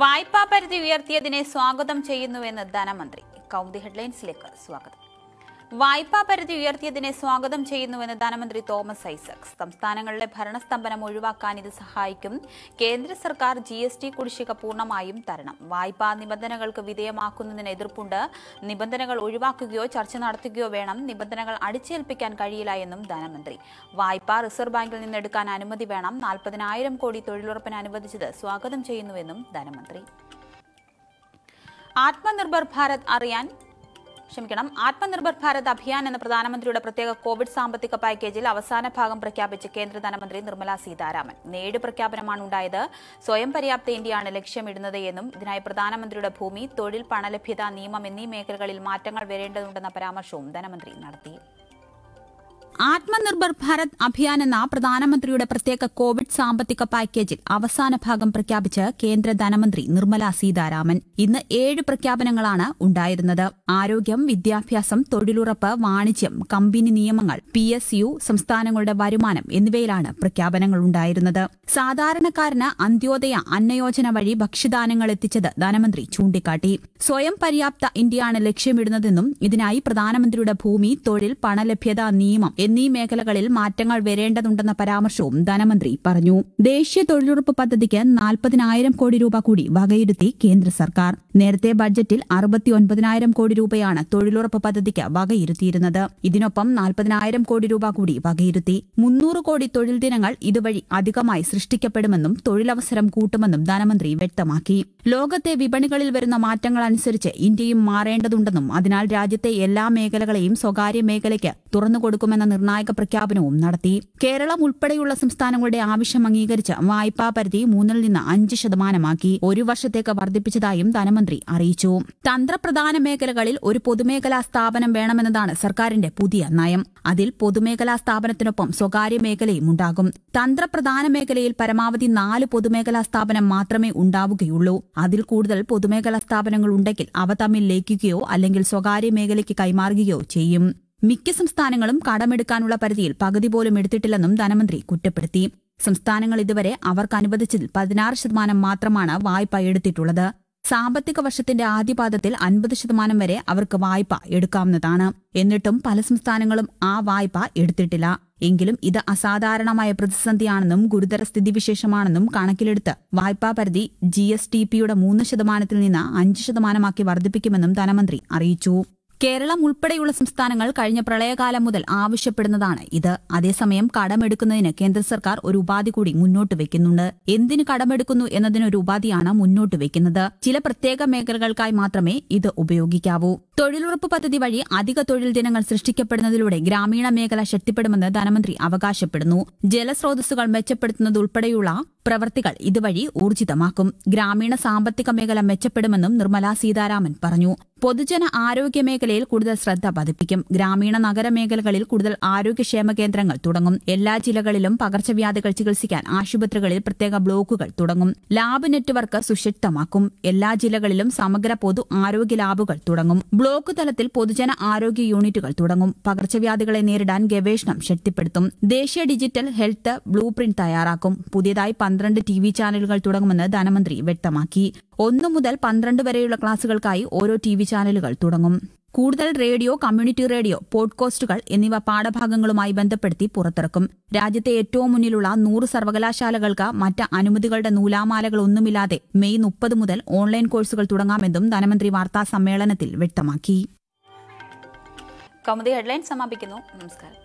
വായ്പാ പരിധി ഉയർത്തിയതിനെ സ്വാഗതം ചെയ്യുന്നുവെന്ന് ധനമന്ത്രി കൗമുദി ഹെഡ്ലൈൻസിലേക്ക് സ്വാഗതം വായ്പാ പരിധി ഉയർത്തിയതിനെ സ്വാഗതം ചെയ്യുന്നുവെന്ന് ധനമന്ത്രി തോമസ് ഐസക് സംസ്ഥാനങ്ങളുടെ ഭരണസ്തംഭനം ഒഴിവാക്കാൻ ഇത് സഹായിക്കും കേന്ദ്ര സർക്കാർ ജി എസ് ടി കുടിശ്ശിക പൂർണ്ണമായും തരണം വായ്പാ നിബന്ധനകൾക്ക് വിധേയമാക്കുന്നതിന് എതിർപ്പുണ്ട് നിബന്ധനകൾ ഒഴിവാക്കുകയോ ചർച്ച നടത്തുകയോ വേണം നിബന്ധനകൾ അടിച്ചേൽപ്പിക്കാൻ കഴിയില്ല എന്നും ധനമന്ത്രി വായ്പ റിസർവ് ബാങ്കിൽ നിന്ന് എടുക്കാൻ അനുമതി വേണം നാൽപ്പതിനായിരം കോടി തൊഴിലുറപ്പിന് അനുവദിച്ചത് സ്വാഗതം ചെയ്യുന്നുവെന്നും ധനമന്ത്രി ആത്മനിർഭർ ഭാരത് അറിയാൻ ക്ഷമിക്കണം ആത്മനിർഭർ ഭാരത് അഭിയാൻ എന്ന പ്രധാനമന്ത്രിയുടെ പ്രത്യേക കോവിഡ് സാമ്പത്തിക പാക്കേജിൽ അവസാന ഭാഗം പ്രഖ്യാപിച്ച് കേന്ദ്ര ധനമന്ത്രി നിർമ്മല സീതാരാമൻ നേട് പ്രഖ്യാപനമാണ് ഉണ്ടായത് സ്വയം പര്യാപ്ത ഇന്ത്യയാണ് ലക്ഷ്യമിടുന്നത് എന്നും ഇതിനായി പ്രധാനമന്ത്രിയുടെ ഭൂമി തൊഴിൽ പണലഭ്യത നിയമം എന്നീ മേഖലകളിൽ മാറ്റങ്ങൾ വരേണ്ടതുണ്ടെന്ന പരാമർശവും ധനമന്ത്രി നടത്തി ആത്മനിർഭർ ഭാരത് അഭിയാൻ എന്ന പ്രധാനമന്ത്രിയുടെ പ്രത്യേക കോവിഡ് സാമ്പത്തിക പാക്കേജിൽ അവസാന ഭാഗം പ്രഖ്യാപിച്ച് കേന്ദ്ര ധനമന്ത്രി നിർമ്മല സീതാരാമൻ ഇന്ന് ഏഴ് പ്രഖ്യാപനങ്ങളാണ് ഉണ്ടായിരുന്നത് ആരോഗ്യം വിദ്യാഭ്യാസം തൊഴിലുറപ്പ് വാണിജ്യം കമ്പനി നിയമങ്ങൾ പി എസ് യു സംസ്ഥാനങ്ങളുടെ വരുമാനം എന്നിവയിലാണ് പ്രഖ്യാപനങ്ങൾ ഉണ്ടായിരുന്നത് സാധാരണക്കാരന് അന്ത്യോദയ അന്നയോജന വഴി ഭക്ഷ്യദാനങ്ങൾ എത്തിച്ചത് ധനമന്ത്രി ചൂണ്ടിക്കാട്ടി സ്വയം പര്യാപ്ത ഇന്ത്യയാണ് ലക്ഷ്യമിടുന്നതെന്നും ഇതിനായി പ്രധാനമന്ത്രിയുടെ ഭൂമി തൊഴിൽ പണലഭ്യത നിയമം എന്നീ മേഖലകളിൽ മാറ്റങ്ങൾ വരേണ്ടതുണ്ടെന്ന പരാമർശവും ധനമന്ത്രി പറഞ്ഞു ദേശീയ തൊഴിലുറപ്പ് പദ്ധതിക്ക് നാൽപ്പതിനായിരം കോടി രൂപ കൂടി വകയിരുത്തി കേന്ദ്ര സർക്കാർ നേരത്തെ ബഡ്ജറ്റിൽ അറുപത്തി ഒൻപതിനായിരം കോടി രൂപയാണ് തൊഴിലുറപ്പ് പദ്ധതിക്ക് വകയിരുത്തിയിരുന്നത് ഇതിനൊപ്പം നാൽപ്പതിനായിരം കോടി രൂപ കൂടി വകയിരുത്തി മുന്നൂറ് കോടി തൊഴിൽ ദിനങ്ങൾ ഇതുവഴി അധികമായി സൃഷ്ടിക്കപ്പെടുമെന്നും തൊഴിലവസരം കൂട്ടുമെന്നും ധനമന്ത്രി വ്യക്തമാക്കി ലോകത്തെ വിപണികളിൽ വരുന്ന മാറ്റങ്ങൾ അനുസരിച്ച് ഇന്ത്യയും മാറേണ്ടതുണ്ടെന്നും അതിനാൽ രാജ്യത്തെ എല്ലാ മേഖലകളെയും സ്വകാര്യ മേഖലയ്ക്ക് തുറന്നു കൊടുക്കുമെന്ന നിർണായക പ്രഖ്യാപനവും നടത്തി കേരളം ഉൾപ്പെടെയുള്ള സംസ്ഥാനങ്ങളുടെ ആവശ്യം അംഗീകരിച്ച് വായ്പാ പരിധി മൂന്നിൽ നിന്ന് അഞ്ച് ശതമാനമാക്കി ഒരു വർഷത്തേക്ക് വർദ്ധിപ്പിച്ചതായും ധനമന്ത്രി അറിയിച്ചു തന്ത്രപ്രധാന മേഖലകളിൽ ഒരു പൊതുമേഖലാ സ്ഥാപനം വേണമെന്നതാണ് സർക്കാരിന്റെ പുതിയ നയം അതിൽ പൊതുമേഖലാ സ്ഥാപനത്തിനൊപ്പം സ്വകാര്യ മേഖലയും ഉണ്ടാകും തന്ത്രപ്രധാന മേഖലയിൽ പരമാവധി നാല് പൊതുമേഖലാ സ്ഥാപനം മാത്രമേ ഉണ്ടാവുകയുള്ളൂ അതിൽ കൂടുതൽ പൊതുമേഖലാ സ്ഥാപനങ്ങൾ ഉണ്ടെങ്കിൽ അവ തമ്മിൽ ലയിക്കുകയോ അല്ലെങ്കിൽ സ്വകാര്യ മേഖലയ്ക്ക് കൈമാറുകയോ ചെയ്യും മിക്ക സംസ്ഥാനങ്ങളും കടമെടുക്കാനുള്ള പരിധിയിൽ പകുതി പോലും എടുത്തിട്ടില്ലെന്നും ധനമന്ത്രി കുറ്റപ്പെടുത്തി സംസ്ഥാനങ്ങൾ ഇതുവരെ അവർക്ക് അനുവദിച്ചതിൽ പതിനാറ് ശതമാനം മാത്രമാണ് വായ്പ എടുത്തിട്ടുള്ളത് സാമ്പത്തിക വർഷത്തിന്റെ ആദ്യപാദത്തിൽ അൻപത് ശതമാനം വരെ അവർക്ക് വായ്പ എടുക്കാവുന്നതാണ് എന്നിട്ടും പല സംസ്ഥാനങ്ങളും ആ വായ്പ എടുത്തിട്ടില്ല എങ്കിലും ഇത് അസാധാരണമായ പ്രതിസന്ധിയാണെന്നും ഗുരുതര സ്ഥിതിവിശേഷമാണെന്നും കണക്കിലെടുത്ത് വായ്പാ പരിധി ജി എസ് ടി പിയുടെ മൂന്ന് ശതമാനത്തിൽ നിന്ന് അഞ്ച് ശതമാനമാക്കി വർദ്ധിപ്പിക്കുമെന്നും ധനമന്ത്രി അറിയിച്ചു കേരളം ഉൾപ്പെടെയുള്ള സംസ്ഥാനങ്ങൾ കഴിഞ്ഞ പ്രളയകാലം മുതൽ ആവശ്യപ്പെടുന്നതാണ് ഇത് അതേസമയം കടമെടുക്കുന്നതിന് കേന്ദ്ര സർക്കാർ ഒരു ഉപാധി കൂടി മുന്നോട്ട് വെക്കുന്നുണ്ട് എന്തിന് കടമെടുക്കുന്നു എന്നതിനൊരു ഉപാധിയാണ് മുന്നോട്ട് വയ്ക്കുന്നത് ചില പ്രത്യേക മേഖലകൾക്കായി മാത്രമേ ഇത് ഉപയോഗിക്കാവൂ തൊഴിലുറപ്പ് പദ്ധതി വഴി അധിക തൊഴിൽ ദിനങ്ങൾ സൃഷ്ടിക്കപ്പെടുന്നതിലൂടെ ഗ്രാമീണ മേഖല ശക്തിപ്പെടുമെന്ന് ധനമന്ത്രി അവകാശപ്പെടുന്നു ജലസ്രോതസ്സുകൾ മെച്ചപ്പെടുത്തുന്നതുൾപ്പെടെയുള്ള പ്രവൃത്തികൾ ഇതുവഴി ഊർജിതമാക്കും ഗ്രാമീണ സാമ്പത്തിക മേഖല മെച്ചപ്പെടുമെന്നും നിർമ്മലാ സീതാരാമൻ പറഞ്ഞു പൊതുജന ആരോഗ്യ മേഖലയിൽ കൂടുതൽ ശ്രദ്ധ പതിപ്പിക്കും ഗ്രാമീണ നഗര മേഖലകളിൽ കൂടുതൽ ആരോഗ്യക്ഷേമ കേന്ദ്രങ്ങൾ തുടങ്ങും എല്ലാ ജില്ലകളിലും പകർച്ചവ്യാധികൾ ചികിത്സിക്കാൻ ആശുപത്രികളിൽ പ്രത്യേക ബ്ലോക്കുകൾ തുടങ്ങും ലാബ് നെറ്റ്വർക്ക് സുശക്തമാക്കും എല്ലാ ജില്ലകളിലും സമഗ്ര പൊതു ആരോഗ്യ ലാബുകൾ തുടങ്ങും ബ്ലോക്ക് തലത്തിൽ പൊതുജന ആരോഗ്യ യൂണിറ്റുകൾ തുടങ്ങും പകർച്ചവ്യാധികളെ നേരിടാൻ ഗവേഷണം ശക്തിപ്പെടുത്തും ദേശീയ ഡിജിറ്റൽ ഹെൽത്ത് ബ്ലൂ തയ്യാറാക്കും പുതിയതായി പന്ത്രണ്ട് ടി വി ചാനലുകൾ തുടങ്ങുമെന്ന് ധനമന്ത്രി വ്യക്തമാക്കി ഒന്നു മുതൽ പന്ത്രണ്ട് വരെയുള്ള ക്ലാസുകൾക്കായി ഓരോ ടി വി ചാനലുകൾ തുടങ്ങും കൂടുതൽ റേഡിയോ കമ്മ്യൂണിറ്റി റേഡിയോ പോഡ്കാസ്റ്റുകൾ എന്നിവ പാഠഭാഗങ്ങളുമായി ബന്ധപ്പെടുത്തി പുറത്തിറക്കും രാജ്യത്തെ ഏറ്റവും മുന്നിലുള്ള നൂറ് സർവകലാശാലകൾക്ക് മറ്റ് അനുമതികളുടെ നൂലാമാലകളൊന്നുമില്ലാതെ മെയ് മുപ്പത് മുതൽ ഓൺലൈൻ കോഴ്സുകൾ തുടങ്ങാമെന്നും ധനമന്ത്രി വാർത്താ സമ്മേളനത്തിൽ വ്യക്തമാക്കി കൗമുദി ഹെഡ്ലൈൻ സമാപിക്കുന്നു നമസ്കാരം